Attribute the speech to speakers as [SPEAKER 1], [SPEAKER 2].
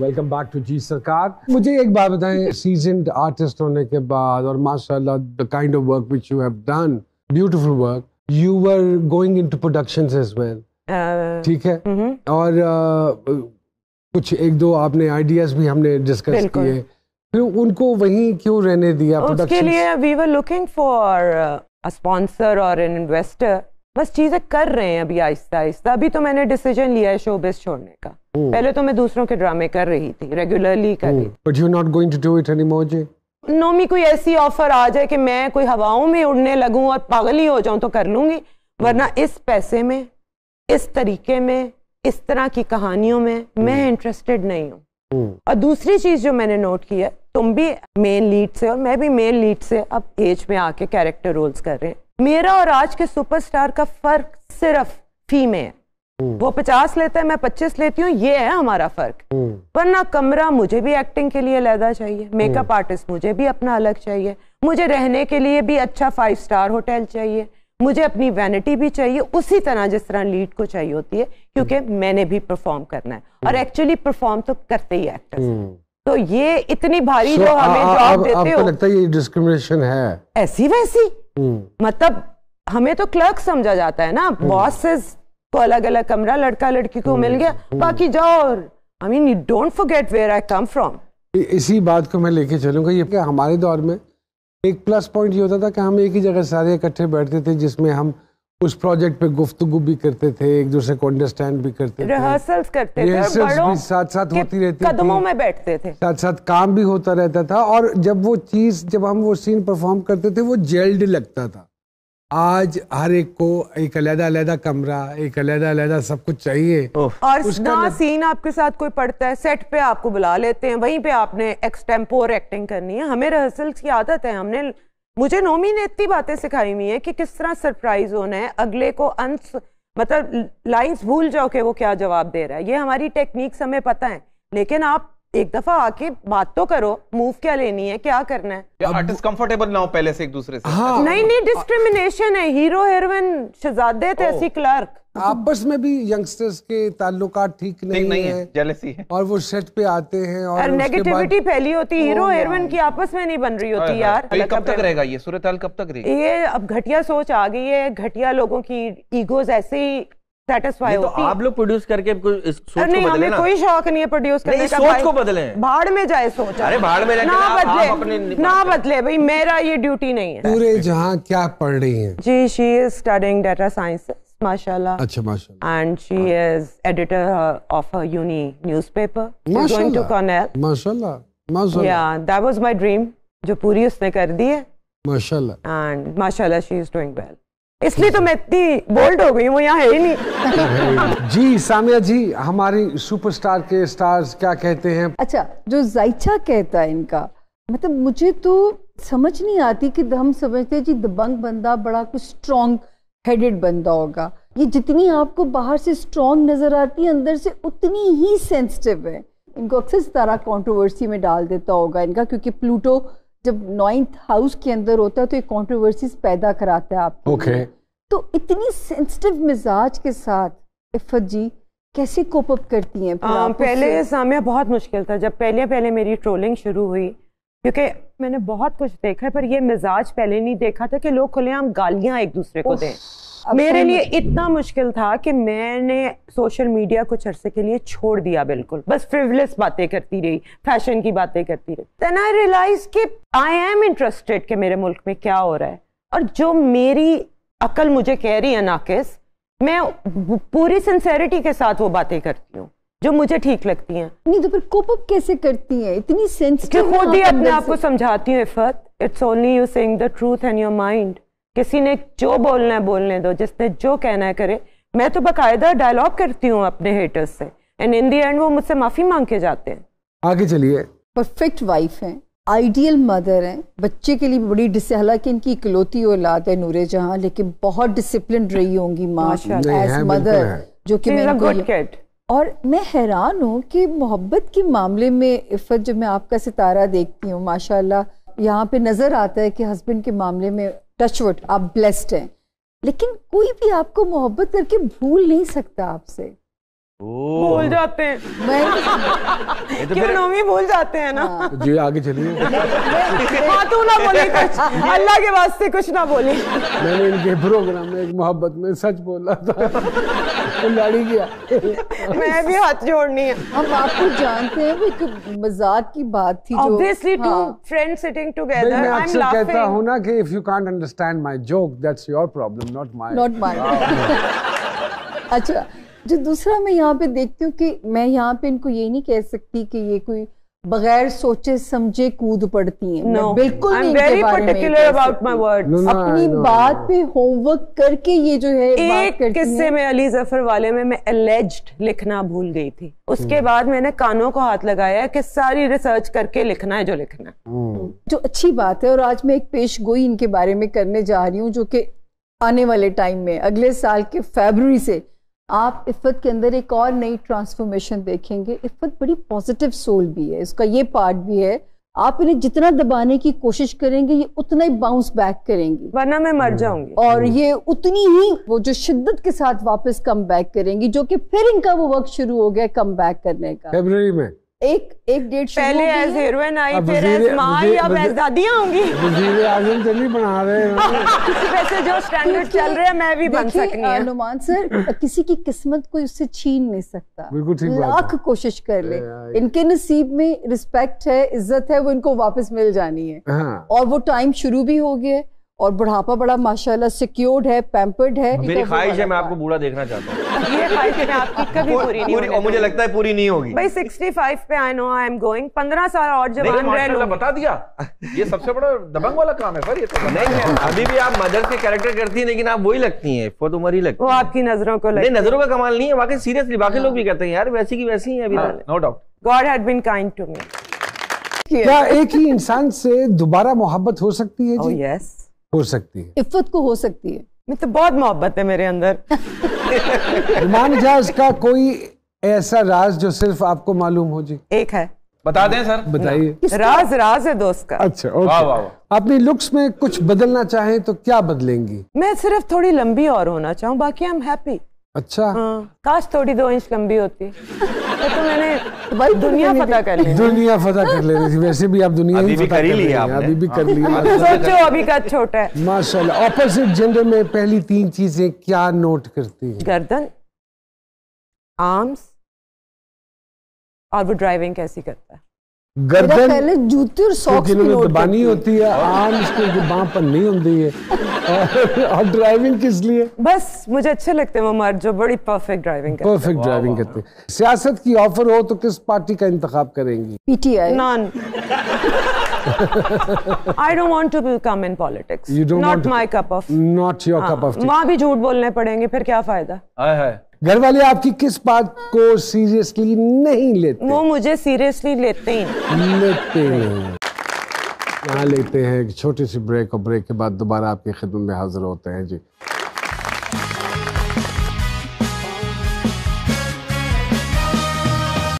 [SPEAKER 1] Welcome back to जी सरकार मुझे एक बात बताएं सीजन आर्टिस्ट होने के बाद और माशाल्लाह the kind of work which you have done beautiful work you were going into productions as well ठीक है mm-hmm. और uh, कुछ एक दो आपने आइडियाज भी हमने डिस्कस किए फिर उनको वहीं क्यों रहने दिया उसके लिए
[SPEAKER 2] we were looking for sponsor और एन इन्वेस्टर बस चीजें कर रहे हैं अभी आहिस्ता आहिस्ता अभी तो मैंने डिसीजन लिया है शोबिस छोड़ने का पहले तो मैं दूसरों के ड्रामे कर
[SPEAKER 1] रही थी रेगुलरली कर रही but you not going to do it anymore जी
[SPEAKER 2] नोमी कोई ऐसी ऑफर आ जाए कि मैं कोई हवाओं में उड़ने लगूं और पागल ही हो जाऊं तो कर लूंगी वरना इस पैसे में इस तरीके में इस तरह की कहानियों में मैं इंटरेस्टेड हम्म। नहीं हूँ और दूसरी चीज जो मैंने नोट की है तुम भी मेन लीड से और मैं भी मेन लीड से अब एज में आके कैरेक्टर रोल्स कर रहे हैं मेरा और आज के सुपरस्टार का फर्क सिर्फ फी में है हम्म। वो पचास लेता है मैं पच्चीस लेती हूँ ये है हमारा फर्क हम्म। वरना कमरा मुझे भी एक्टिंग के लिए अलहदा चाहिए मेकअप हम्म। आर्टिस्ट मुझे भी अपना अलग चाहिए मुझे रहने के लिए भी अच्छा फाइव स्टार होटल चाहिए मुझे अपनी वैनिटी भी चाहिए उसी तरह जिस तरह लीड को चाहिए होती है क्योंकि मैंने भी परफॉर्म करना है और एक्चुअली परफॉर्म तो करते ही एक्टर्स तो ये इतनी भारी so, जो हमें जॉब देते हो
[SPEAKER 1] लगता है ये डिस्क्रिमिनेशन है
[SPEAKER 2] ऐसी वैसी हम्म। मतलब हमें तो क्लर्क समझा जाता है ना बॉसेस हम्म। को अलग अलग कमरा लड़का लड़की को मिल गया हम्म। बाकी जाओ I mean you don't
[SPEAKER 1] forget where I come from इसी बात को मैं लेके चलूंगा ये हमारे दौर में एक प्लस पॉइंट ये होता था कि हम एक ही जगह सारे इकट्ठे बैठते थे जिसमें हम उस प्रोजेक्ट पे गुफ्तगु भी करते थे एक दूसरे को अंडरस्टैंड भी करते रिहर्सल्स करते थे भी साथ साथ होती रहती कदमों में
[SPEAKER 2] बैठते थे साथ
[SPEAKER 1] साथ काम भी होता रहता था और जब वो चीज जब हम वो सीन परफॉर्म करते थे वो जेल्ड लगता था आज हर एक को एक अलहदा अलहदा कमरा एक अलहदा अलहदा सब कुछ चाहिए और
[SPEAKER 2] ना सीन आपके साथ कोई पड़ता है सेट पे आपको बुला लेते हैं वहीं पे आपने एक्सटेम्पोर एक्टिंग करनी है हमें रिहर्सल की आदत है हमने मुझे नोमी ने इतनी बातें सिखाई हुई है कि किस तरह सरप्राइज होना है अगले को अंत मतलब लाइंस भूल जाओ कि वो क्या जवाब दे रहा है ये हमारी टेक्निक हमें पता है लेकिन आप एक दफा आके बात तो करो मूव क्या लेनी है क्या करना है
[SPEAKER 1] आर्टिस्ट कंफर्टेबल ना हो पहले से एक दूसरे से हाँ। नहीं नहीं डिस्क्रिमिनेशन है हीरो हीरोइन शहजादे थे ऐसी क्लर्क तो आपस में भी यंगस्टर्स के ताल्लुक ठीक नहीं, नहीं है, है और वो सेट पे आते हैं और नेगेटिविटी
[SPEAKER 2] फैली होती हीरो हीरोइन की आपस में नहीं बन रही होती यार तो कब
[SPEAKER 1] तक रहेगा ये सूरत कब तक रहेगी ये
[SPEAKER 2] अब घटिया सोच आ गई है घटिया लोगों की ईगोज ऐसे ही तो आप
[SPEAKER 1] लोग प्रोड्यूस करके इस सोच नहीं, को हमें कोई
[SPEAKER 2] शौक नहीं है प्रोड्यूस करने का सोच को बदले भाड़ में जाए सोच अरे भाड़ में ना बदले ना बदले भाई मेरा ये ड्यूटी नहीं है पूरे
[SPEAKER 1] जहाँ क्या पढ़ रही है
[SPEAKER 2] जी she is studying data sciences mashallah. Achha, mashallah. And she ah. is editor uh, of her uni newspaper. Mashallah. She's going to Cornell.
[SPEAKER 1] Mashallah. Mashallah. Yeah,
[SPEAKER 2] that was my dream. जो पूरी उसने कर दी है
[SPEAKER 1] माशाल्लाह
[SPEAKER 2] एंड माशाल्लाह she is doing well
[SPEAKER 1] इसलिए तो मैं इतनी बोल्ड हो गई हूँ यहाँ है ही नहीं जी सामिया जी हमारी सुपरस्टार के स्टार्स क्या कहते
[SPEAKER 3] हैं अच्छा जो जाइचा कहता है इनका मतलब मुझे तो समझ नहीं आती कि हम समझते हैं जी दबंग बंदा बड़ा कुछ स्ट्रॉन्ग हेडेड बंदा होगा ये जितनी आपको बाहर से स्ट्रॉन्ग नज़र आती है अंदर से उतनी ही सेंसिटिव है इनको अक्सर सितारा कॉन्ट्रोवर्सी में डाल देता होगा इनका क्योंकि प्लूटो जब नाइन्थ हाउस के अंदर होता है तो ये कॉन्ट्रोवर्सीज पैदा कराता है आपको okay. तो इतनी सेंसिटिव मिजाज के साथ इफ़त जी कैसे कोप अप करती हैं पहले सामिया बहुत
[SPEAKER 2] मुश्किल था जब पहले पहले मेरी ट्रोलिंग शुरू हुई क्योंकि मैंने बहुत कुछ देखा है पर ये मिजाज पहले नहीं देखा था कि लोग खुलेआम गालियां एक दूसरे को दें मेरे लिए इतना मुश्किल था कि मैंने सोशल मीडिया कुछ अरसे के लिए छोड़ दिया बिल्कुल बस फ्रिवलेस बातें करती रही फैशन की बातें करती रही देन आई रियलाइज कि आई एम इंटरेस्टेड कि मेरे मुल्क में क्या हो रहा है और जो मेरी अकल मुझे कह रही है नाकिस मैं पूरी सिंसेरिटी के साथ वो बातें करती हूँ जो मुझे ठीक लगती हैं
[SPEAKER 3] नहीं तो फिर कोप अप कैसे करती हैं इतनी सेंसिटिव खुद ही अपने आप को
[SPEAKER 2] समझाती हूँ if it's only you saying the truth and your mind किसी ने जो बोलना है बोलने दो जिसने जो कहना है करे मैं तो बाकायदा डायलॉग करती हूँ अपने हेटर्स से एंड इन दी एंड वो मुझसे माफी मांग के जाते हैं
[SPEAKER 1] आगे चलिए
[SPEAKER 3] परफेक्ट वाइफ है आइडियल मदर हैं बच्चे के लिए बड़ी डिस हालांकि इनकी इकलौती औलाद है नूरे जहां लेकिन बहुत डिसिप्लिन रही होंगी माँ एज मदर जो कि मेरा गुड कैट और मैं हैरान हूँ कि मोहब्बत के मामले में इफ़त जब मैं आपका सितारा देखती हूँ माशाल्लाह यहाँ पे नज़र आता है कि हस्बैंड के मामले में टचवुड आप ब्लेस्ड हैं लेकिन कोई भी आपको मोहब्बत करके भूल नहीं सकता आपसे
[SPEAKER 2] भूल जाते हैं मैं तो क्यों भूल जाते हैं ना हाँ।
[SPEAKER 1] जी आगे चलिए
[SPEAKER 3] हाँ, तू ना बोले कुछ अल्लाह
[SPEAKER 2] के वास्ते कुछ ना बोले
[SPEAKER 1] मैंने इनके प्रोग्राम में एक मोहब्बत में सच बोला था
[SPEAKER 3] गाड़ी किया मैं भी हाथ जोड़नी है हम आपको जानते हैं वो एक मजाक की बात थी जो obviously two friend sitting together मैं अक्सर कहता हूं
[SPEAKER 1] ना कि if you can't understand my joke that's your problem not my not my
[SPEAKER 3] अच्छा जो दूसरा मैं यहाँ पे देखती हूँ कि मैं यहाँ पे इनको ये नहीं कह सकती कि ये कोई बगैर सोचे समझे कूद पड़ती हैं no. बिल्कुल I'm very particular about my words. No, no, अपनी no, बात no. पे होमवर्क करके ये जो है एक किस्से में
[SPEAKER 2] अली जफर वाले में मैं एलेज्ड लिखना भूल गई थी उसके hmm. बाद मैंने कानों को हाथ लगाया कि सारी रिसर्च करके लिखना है जो लिखना है
[SPEAKER 3] hmm. जो अच्छी बात है और आज मैं एक पेश गोई इनके बारे में करने जा रही हूँ जो कि आने वाले टाइम में अगले साल के फेबर से आप इफ़त के अंदर एक और नई ट्रांसफॉर्मेशन देखेंगे इफ़त बड़ी पॉजिटिव सोल भी है इसका ये पार्ट भी है आप इन्हें जितना दबाने की कोशिश करेंगे ये उतना ही बाउंस बैक करेंगी वरना मैं मर हम्म। जाऊंगी और हम्म। ये उतनी ही वो जो शिद्दत के साथ वापस कम बैक करेंगी जो कि फिर इनका वो वक्त शुरू हो गया कम बैक करने का
[SPEAKER 1] फेबर में
[SPEAKER 3] एक एक डेट पहले एज हीरोइन आई फिर एज मां या एज
[SPEAKER 1] शहजादियाँ होंगी वजीर आजम तो नहीं बना रहे हैं वैसे जो स्टैंडर्ड चल रहे हैं मैं भी बन सकती हूं नुमान
[SPEAKER 3] सर किसी की किस्मत कोई उससे छीन नहीं सकता बिल्कुल ठीक बात लाख कोशिश कर ले इनके नसीब में रिस्पेक्ट है इज्जत है वो इनको वापस मिल जानी है हाँ। और वो टाइम शुरू भी हो गया है और बुढ़ापा बड़ा माशाल्लाह सिक्योर्ड है पैम्पर्ड है मेरी ख्वाहिश है
[SPEAKER 1] मैं आपको बूढ़ा देखना चाहता हूँ
[SPEAKER 3] ये ख्वाहिश आपकी कभी पूरी नहीं पूरी और
[SPEAKER 1] मुझे लगता है पूरी नहीं होगी
[SPEAKER 3] भाई 65 पे I know
[SPEAKER 2] I am going 15 साल और जवान रह लो
[SPEAKER 1] बता दिया ये सबसे बड़ा दबंग
[SPEAKER 2] वाला काम है सर ये तो
[SPEAKER 1] नहीं है अभी भी आप मदर के कैरेक्टर करती हैं लेकिन आप वही लगती हैं फौत उमर ही लगती वो आपकी नजरों को नहीं नजरों का कमाल नहीं है बाकी सीरियसली हाँ। बाकी लोग भी कहते हैं यार वैसी की वैसी है अभी no doubt God had been kind to me क्या एक ही इंसान से दोबारा मोहब्बत हो सकती है जी यस oh, yes. हो सकती
[SPEAKER 2] है इफ्फत को हो सकती है मैं तो बहुत मोहब्बत है मेरे अंदर
[SPEAKER 1] मान जहाज का कोई ऐसा राज जो सिर्फ आपको मालूम हो जी एक है बता दें सर बताइए राज राज है दोस्त का अच्छा ओके वाँ वाँ। अपनी लुक्स में कुछ बदलना चाहें तो क्या बदलेंगी
[SPEAKER 2] मैं सिर्फ थोड़ी लंबी और होना चाहूँ बाकी आई एम हैप्पी
[SPEAKER 1] अच्छा हाँ,
[SPEAKER 2] काश थोड़ी दो इंच लंबी होती तो मैंने भाई दुनिया पता
[SPEAKER 3] कर ली दुनिया पता कर ले रही थी
[SPEAKER 1] वैसे भी आप दुनिया अभी भी कर ही लिया अभी भी कर लिया सोचो अभी का छोटा है माशाल्लाह ऑपोजिट जेंडर में पहली तीन चीजें क्या नोट करती हैं
[SPEAKER 2] गर्दन आर्म्स और वो ड्राइविंग कैसी
[SPEAKER 1] करता है
[SPEAKER 3] गर्दन पहले जूते और सॉक्स तो जिन्होंने दबानी होती है आम
[SPEAKER 1] को जो बांह पर नहीं होती है और ड्राइविंग किस लिए बस मुझे अच्छे लगते हैं ममार
[SPEAKER 2] जो बड़ी परफेक्ट ड्राइविंग करते हैं परफेक्ट
[SPEAKER 1] ड्राइविंग करते हैं सियासत की ऑफर हो तो किस पार्टी का इंतखाब करेंगी
[SPEAKER 2] PTI non I don't want to become in politics not don't
[SPEAKER 1] cup of not your cup of your हाँ। cup वहाँ
[SPEAKER 2] भी झूठ बोलने पड़ेंगे फिर क्या फायदा?
[SPEAKER 1] हाय हाय घर वाले आपकी किस बात को सीरियसली नहीं लेते
[SPEAKER 2] वो मुझे सीरियसली लेते
[SPEAKER 1] हैं लेते हैं यहाँ लेते हैं एक छोटी सी ब्रेक और ब्रेक के बाद दोबारा आपकी खिदमत में हाजिर होते हैं जी